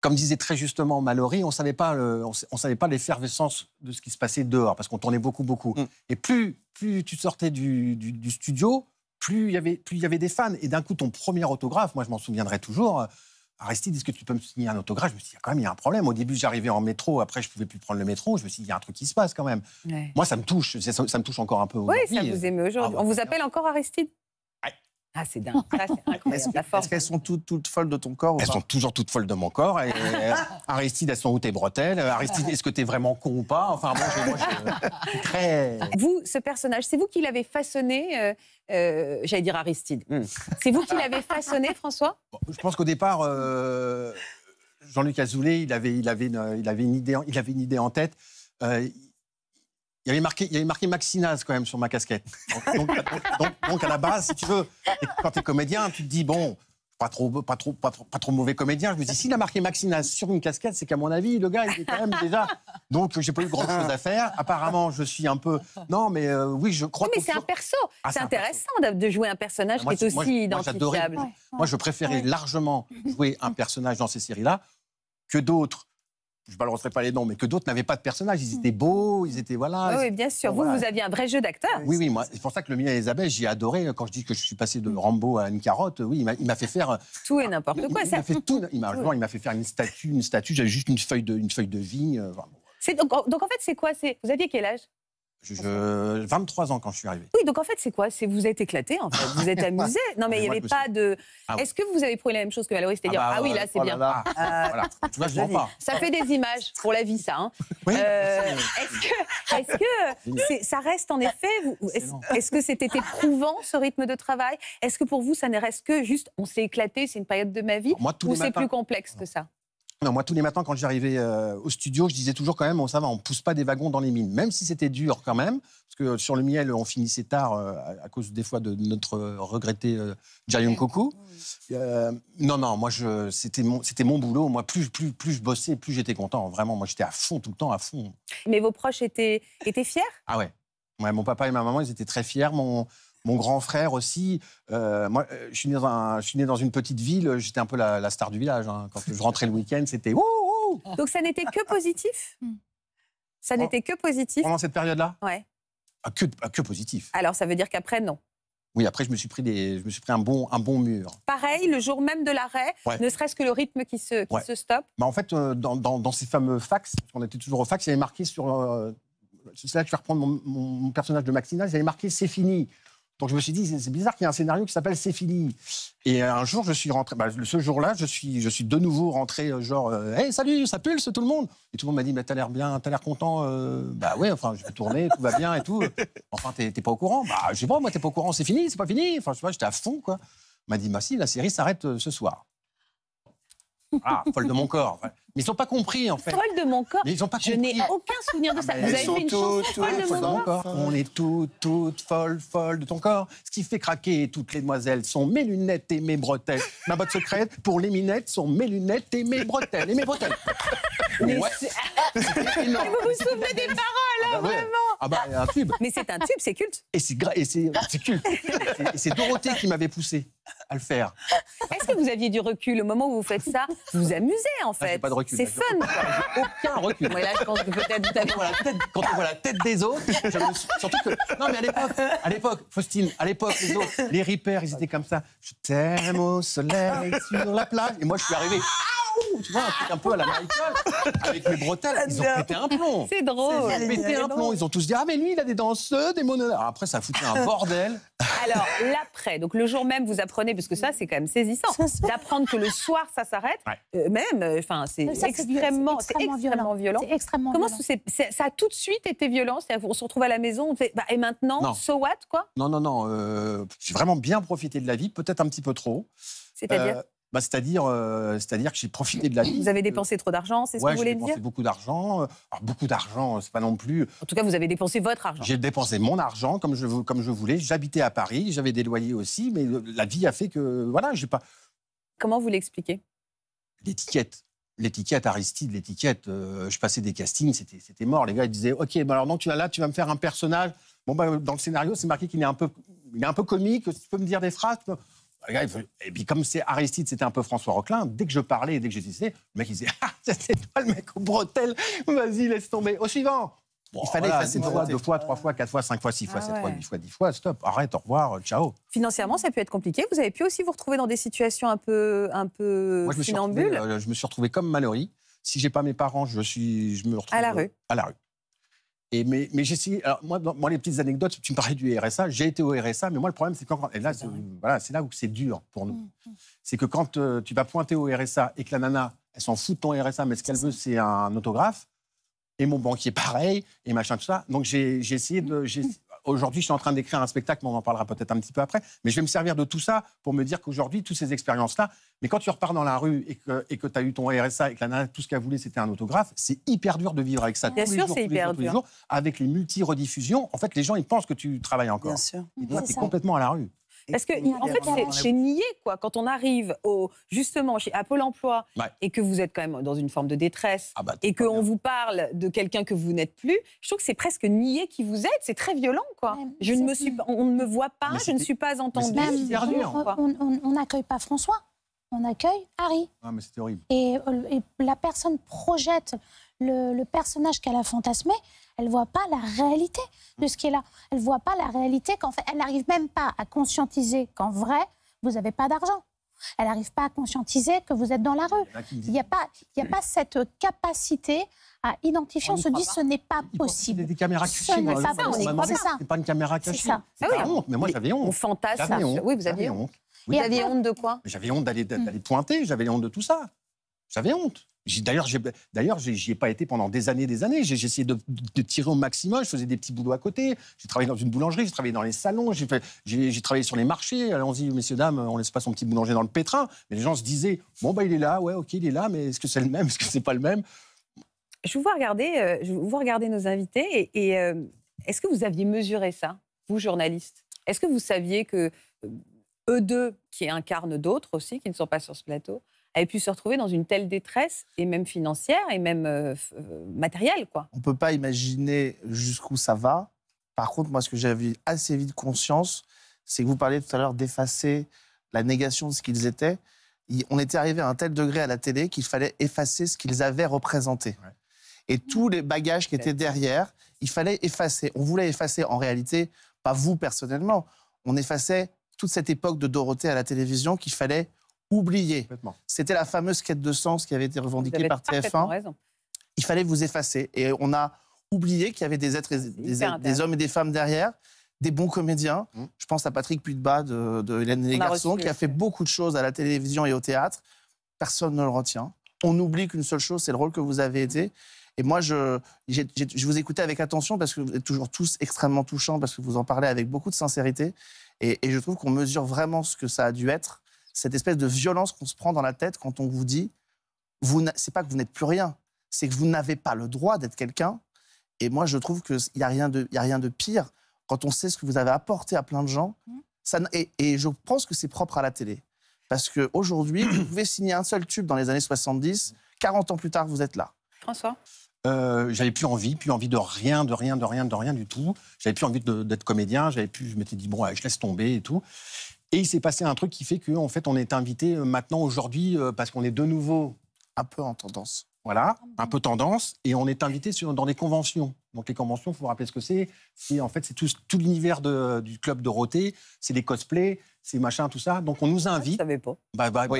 comme disait très justement Mallory, on savait pas, on, savait pas l'effervescence de ce qui se passait dehors parce qu'on tournait beaucoup, beaucoup. Mm. Et plus, plus tu sortais du, studio, plus il y avait, plus il y avait des fans. Et d'un coup, ton premier autographe, moi je m'en souviendrai toujours. Euh, Aristide, est-ce que tu peux me signer un autographe Je me suis dit, ah, quand même, il y a un problème. Au début, j'arrivais en métro, après, je pouvais plus prendre le métro. Je me suis dit, il y a un truc qui se passe quand même. Moi, ça me touche, ça, me touche encore un peu. Oui, ça vous émeut aujourd'hui. Ah, bah, on vous appelle encore Aristide ah, c'est dingue. Est-ce qu'elles sont toutes, toutes, folles de ton corps Elles sont toujours toutes folles de mon corps. Et, euh, Aristide, elles sont où tes bretelles Aristide, est-ce que t'es vraiment con ou pas Enfin, moi, je, moi, très... Vous, ce personnage, c'est vous qui l'avez façonné euh, euh, J'allais dire Aristide. Hmm. C'est vous qui l'avez façonné, François Je pense qu'au départ... Jean-Luc Azoulay, il avait, il, avait une, il, avait une idée, il avait une idée en tête il y avait marqué, il y avait marqué quand même sur ma casquette. Donc, à la base, si tu veux, quand tu es comédien, tu te dis, bon, pas trop, pas trop, pas trop, mauvais comédien. Je me dis, s'il a marqué Maxinas sur une casquette, c'est qu'à mon avis, le gars, il est quand même déjà. Donc, j'ai pas eu grand chose à faire. Apparemment, je suis un peu. Non, mais euh, oui, je crois. Non mais ah, c'est un perso. c'est intéressant de jouer un personnage qui est aussi identifiable. Moi, je préférais largement jouer un personnage dans ces séries-là que d'autres je ne balancerai pas les noms, mais que d'autres n'avaient pas de personnages. Ils étaient beaux, ils étaient voilà. Oui, bien sûr. Vous, vous aviez un vrai jeu d'acteur. Oui, oui. Moi, c'est pour ça que le mien et abeilles, j'ai adoré. Hein, quand je dis que je suis passé de Rambo à une carotte, oui, il m'a fait faire euh, tout et n'importe quoi. Il m'a fait tout. Il m'a fait faire une statue, une statue. J'avais juste une feuille de, feuille de vigne. Euh, donc, en fait, c'est quoi C'est vous aviez quel âge je, 23 ah, ans quand je suis arrivé. Oui, donc en fait, c'est quoi C'est vous êtes éclaté, en fait. Vous êtes amusé. Non, mais il n'y avait pas de. Ah est-ce que vous avez prouvé la même chose que Valérie ah C'est-à-dire, bah, ah, oui, là, c'est bien. Ça fait des images pour la vie, ça. Hein. Euh, est-ce que, est que ça reste en effet Est-ce que c'était éprouvant, ce rythme de travail Est-ce que pour vous, ça ne reste que juste on s'est éclaté, c'est une période de ma vie Moi, Ou c'est plus complexe que ça moi, tous les matins, quand j'arrivais euh, au studio, je disais toujours quand même, on ça va, on pousse pas des wagons dans les mines, même si c'était dur quand même, parce que sur le miel, on finissait tard euh, à cause des fois de notre euh, regretté euh, Jayon Koku. non, non, moi, c'était mon, mon, boulot. Moi, plus, plus, plus je bossais, plus j'étais content. Vraiment, moi, j'étais à fond tout le temps, à fond. Mais vos proches étaient, étaient fiers Ah ouais. Mon papa et ma maman, ils étaient très fiers. Mon, mon grand frère aussi. Euh, moi, euh, je suis, né dans suis né dans une petite ville, j'étais un peu la, star du village. Hein. Quand je rentrais le week-end, c'était ouh, ouh Donc ça n'était que positif hmm. Ça n'était que positif Pendant cette période-là Ouais. Ah, que, ah, que positif. Alors ça veut dire qu'après, non oui, après, je me suis pris, des, je me suis pris un, bon, un bon mur. Pareil, le jour même de l'arrêt, ne serait-ce que le rythme qui se, qui se stoppe bah En fait, euh, dans, dans, ces fameux fax, on était toujours au fax, il y avait marqué sur. c'est là que je vais reprendre mon, mon personnage de Maxina, il y avait marqué C'est fini. Donc je me suis dit, c'est bizarre qu'il y ait un scénario qui s'appelle C'est fini. Et un jour, je suis rentré, bah, ce jour-là, je suis, je suis de nouveau rentré, euh, genre, euh, hey, salut, ça pulse tout le monde. Et tout le monde m'a dit, tu t'as l'air bien, t'as l'air content. Euh, bah ouais, enfin, je vais tourner, tout va bien et tout. Enfin, t'es pas au courant. Bah, je sais pas, moi, t'es pas au courant, c'est fini, c'est pas fini. Enfin, je sais pas, j'étais à fond, quoi. m'a dit, bah si, la série s'arrête ce soir. Ah, folle de mon corps. mais ils n'ont pas compris, en fait. Folle de mon corps ils ont pas Je n'ai aucun souvenir de ça. Ah, bah, vous avez fait une chanson folle, de, mon, corps. On est toutes, toutes folles, folles de ton corps. Ce qui fait craquer toutes les demoiselles sont mes lunettes et mes bretelles. Ma botte secrète pour les minettes sont mes lunettes et mes bretelles. Et mes bretelles. Mais Vous vous souvenez des paroles, ah bah hein, vraiment Ah bah, un tube. Mais c'est un tube, c'est culte. Et c'est, gra... et c'est, culte. c'est Dorothée qui m'avait poussé à le faire vous aviez du recul, au moment où vous faites ça, vous vous amusez en ah, fait. recul. c'est fun. Aucun recul. là, je pense que peut-être quand on voit la tête des autres, surtout que non mais à l'époque, à l'époque, Faustine, à l'époque les autres, les rippers, ils étaient comme ça. Je t'aime au soleil sur la plage. Et moi je suis arrivé tu vois, un un peu à la avec mes bretelles. Ils ont pété un plomb. C'est drôle. Ils ont un Ils ont tous dit Ah, mais lui, il a des danseuses, des monologues. après, ça a foutu un bordel. Alors, l'après, donc le jour même, vous apprenez, parce que ça, c'est quand même saisissant, d'apprendre que le soir, ça s'arrête. Euh, même, euh, enfin, c'est extrêmement, extrêmement, violent. Comment ça a tout de suite été violent On se retrouve à la maison, on fait, bah, et maintenant, so what, quoi Non, non, non. Euh, j'ai vraiment bien profité de la vie, peut-être un petit peu trop. C'est-à-dire bah, c'est-à-dire, euh, c'est-à-dire que j'ai profité de la vie. Vous avez dépensé trop d'argent, c'est ce que vous voulez dire J'ai dépensé beaucoup d'argent. Euh, beaucoup d'argent, c'est pas non plus. En tout cas, vous avez dépensé votre argent. J'ai dépensé mon argent comme je, voulais. J'habitais à Paris, j'avais des loyers aussi, mais la vie a fait que. Voilà, j'ai pas. Comment vous l'expliquez L'étiquette. L'étiquette, Aristide, l'étiquette. Euh, je passais des castings, c'était, mort. Les gars, ils disaient Ok, bah alors non, tu vas là, tu vas me faire un personnage. Bon, bah, dans le scénario, c'est marqué qu'il est un peu, un peu comique. Tu peux me dire des phrases. Et puis, comme c'est Aristide, c'était un peu François Roquelin, dès que je parlais dès que j'essayais, le mec, il disait Ah, c'est toi le mec au bretel, vas-y, laisse tomber. Au suivant Il fallait faire deux fois, deux fois, trois fois, quatre fois, cinq fois, six ah fois, sept fois, huit fois, dix fois, stop, arrête, au revoir, euh, ciao. Financièrement, ça a pu être compliqué. Vous avez pu aussi vous retrouver dans des situations un peu, un peu Moi, je me, suis retrouvé, euh, comme Mallory. Si j'ai pas mes parents, je, suis, je me retrouve. À la rue. À la rue mais, mais essayé. Alors, moi, moi, les petites anecdotes, tu me parlais du RSA. J'ai été au RSA, mais moi, le problème, c'est quand. Et là, c'est, voilà, c'est là où c'est dur pour nous. Mm, mm. C'est que quand euh, tu vas pointer au RSA et que la nana, elle s'en fout de ton RSA, mais ce qu'elle veut, c'est un autographe. Et mon banquier, pareil, et machin, tout ça. Donc, j'ai, essayé de. Aujourd'hui, je suis en train d'écrire un spectacle, mais on en parlera peut-être un petit peu après. Mais je vais me servir de tout ça pour me dire qu'aujourd'hui, toutes ces expériences-là, mais quand tu repars dans la rue et que tu as eu ton RSA et que la nana, tout ce qu'elle voulait, c'était un autographe, c'est hyper dur de vivre avec ça. Bien tous sûr, c'est Jours, avec les multi-rediffusions, en fait, les gens, ils pensent que tu travailles encore. Bien sûr. Et toi, tu es complètement à la rue. Parce que, en fait, c'est nier, quoi. Quand on arrive au, justement chez, à Pôle emploi et que vous êtes quand même dans une forme de détresse ah bah, et que et qu'on vous parle de quelqu'un que vous n'êtes plus, je trouve que c'est presque nier qui vous êtes. C'est très violent, quoi. je ne me suis, on ne me voit pas, je ne suis pas entendue. on n'accueille pas François, on accueille Harry. Ah, mais c'est horrible. Euh, et, la personne projette le, le personnage qu'elle a fantasmé elle voit pas la réalité de ce qui est là. Elle voit pas la réalité qu'en fait, elle n'arrive même pas à conscientiser qu'en vrai, vous n'avez pas d'argent. Elle n'arrive pas à conscientiser que vous êtes dans la rue. Il n'y a, pas, il y a pas cette capacité à identifier. On, se dit, ce n'est pas possible. Des caméras cachées. Ce n'est pas C'est pas une caméra cachée. C'est ça. Ah honte, mais moi j'avais honte. On fantasme. Oui, vous aviez honte. Vous aviez honte de quoi J'avais honte d'aller pointer, j'avais honte de tout ça. J'avais honte. D'ailleurs, d'ailleurs, j'y ai pas été pendant des années, des années. J'ai essayé de, tirer au maximum. Je faisais des petits boulots à côté. J'ai travaillé dans une boulangerie, j'ai travaillé dans les salons, j'ai travaillé sur les marchés. Allons-y, messieurs dames, on laisse pas son petit boulanger dans le pétrin. Mais les gens se disaient, bon bah il est là, ouais, ok, il est là, mais est-ce que c'est le même, est-ce que c'est pas le même Je vous vois regarder, euh, je vous regarder nos invités, et, euh, est-ce que vous aviez mesuré ça, vous journalistes Est-ce que vous saviez que euh, eux deux, qui incarnent d'autres aussi, qui ne sont pas sur ce plateau, avait pu se retrouver dans une telle détresse, et même financière, et même euh, euh, matérielle. Quoi. On ne peut pas imaginer jusqu'où ça va. Par contre, moi, ce que j'avais assez vite conscience, c'est que vous parliez tout à l'heure d'effacer la négation de ce qu'ils étaient. On était arrivé à un tel degré à la télé qu'il fallait effacer ce qu'ils avaient représenté. Et tous les bagages qui étaient derrière, il fallait effacer. On voulait effacer, en réalité, pas vous personnellement, on effaçait toute cette époque de Dorothée à la télévision qu'il fallait oublié. C'était la fameuse quête de sens qui avait été revendiquée par TF1. Il fallait vous effacer. Et on a oublié qu'il y avait des êtres, des, hommes et des femmes derrière, des bons comédiens. Mmh. Je pense à Patrick puy de, de Hélène et les Garçons, qui a fait beaucoup de choses à la télévision et au théâtre. Personne ne le retient. On oublie qu'une seule chose, c'est le rôle que vous avez été. Et moi, je, vous écoutais avec attention parce que vous êtes toujours tous extrêmement touchants, parce que vous en parlez avec beaucoup de sincérité. et je trouve qu'on mesure vraiment ce que ça a dû être cette espèce de violence qu'on se prend dans la tête quand on vous dit, vous c'est pas que vous n'êtes plus rien, c'est que vous n'avez pas le droit d'être quelqu'un. Et moi, je trouve qu'il n'y a, rien de, a rien de pire quand on sait ce que vous avez apporté à plein de gens. Mm. et, je pense que c'est propre à la télé. Parce qu'aujourd'hui, vous pouvez signer un seul tube dans les années 70, 40 ans plus tard, vous êtes là. François euh, j'avais plus envie, plus envie de rien, de rien, de rien, de rien du tout. J'avais plus envie d'être comédien. J'avais plus, je m'étais dit bon, je laisse tomber et tout. Et il s'est passé un truc qui fait que en fait, on est invité euh, maintenant aujourd'hui euh, parce qu'on est de nouveau un peu en tendance. Voilà, un peu tendance, et on est invité sur, dans des conventions. Donc les conventions, il faut vous rappeler ce que c'est. C'est en fait c'est tout, tout l'univers du club de Dorothée, c'est des cosplays, c'est machin, tout ça. Donc on nous ah, invite. Je savais pas. Bah, bah, bah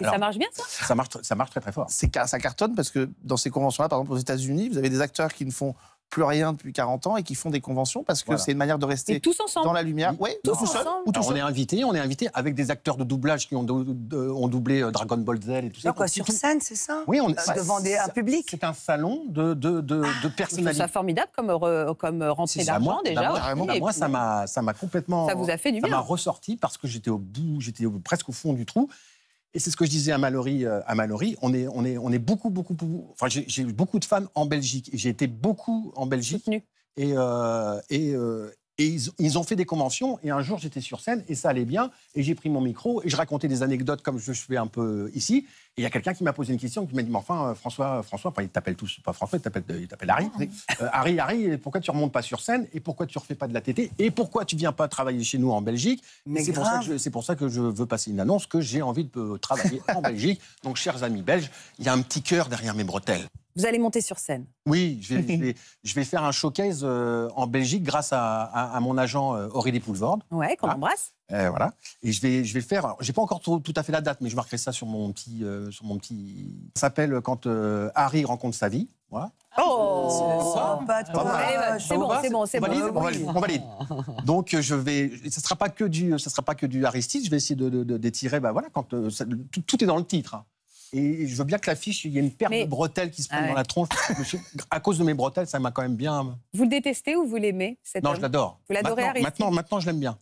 ça marche bien ça. Ça marche, ça marche très très fort. ça cartonne parce que dans ces conventions-là, par exemple aux États-Unis, vous avez des acteurs qui ne font plus rien depuis 40 ans et qui font des conventions parce que c'est une manière de rester ensemble. dans la lumière. Oui, tous, on est invité, on est invité avec des acteurs de doublage qui ont, ont doublé euh, Dragon Ball Z et tout ça. Ah, sur scène, c'est ça Oui, on euh, est devant bah, un public. C'est un salon de, de, de, ah, personnalité. C'est formidable comme, comme rentrée d'argent déjà. Bah, moi, ça m'a complètement. Ça vous a fait du Ça m'a ressorti parce que j'étais au bout, j'étais presque au fond du trou. Et c'est ce que je disais à Mallory, euh, à Mallory. On est, on est, on est beaucoup, beaucoup, beaucoup. Enfin, j'ai eu beaucoup de femmes en Belgique. J'ai été beaucoup en Belgique. Et, euh, et, euh, et ils, ont fait des conventions. Et un jour, j'étais sur scène et ça allait bien. Et j'ai pris mon micro et je racontais des anecdotes comme je fais un peu ici. Et il y a quelqu'un qui m'a posé une question qui m'a dit Mais enfin, euh, François, euh, François, enfin, il t'appelle tous, pas François, il t'appelle, euh, ah. Harry. Harry, Harry, pourquoi tu ne remontes pas sur scène Et pourquoi tu refais pas de la TT Et pourquoi tu viens pas travailler chez nous en Belgique c'est, pour ça que c'est pour ça que je veux passer une annonce que j'ai envie de travailler en Belgique. Donc, chers amis belges, il y a un petit cœur derrière mes bretelles. Vous allez monter sur scène. Oui, je vais, je vais, faire un showcase euh, en Belgique grâce à, mon agent euh, Aurélie Poulvord. Ouais, qu'on embrasse. Euh, voilà. Et je vais, je vais faire. J'ai pas encore tout, tout, à fait la date, mais je marquerai ça sur mon petit, sur mon petit. Ça s'appelle quand Harry rencontre sa vie. Voilà. Oh, c'est eh ben, bon, c'est bon, c'est bon. On valide, Donc je vais, ça sera pas que du, ça sera pas que du Aristide. Je vais essayer de, d'étirer. Ben voilà, quand tout, est dans le titre. Hein. Et je veux bien que l'affiche, il y a une paire de bretelles qui se prennent ah dans la tronche. à cause de mes bretelles, ça m'a quand même bien. Euh, vous le détestez ou vous l'aimez Non, je l'adore. Vous l'adorez, maintenant, maintenant, je l'aime bien.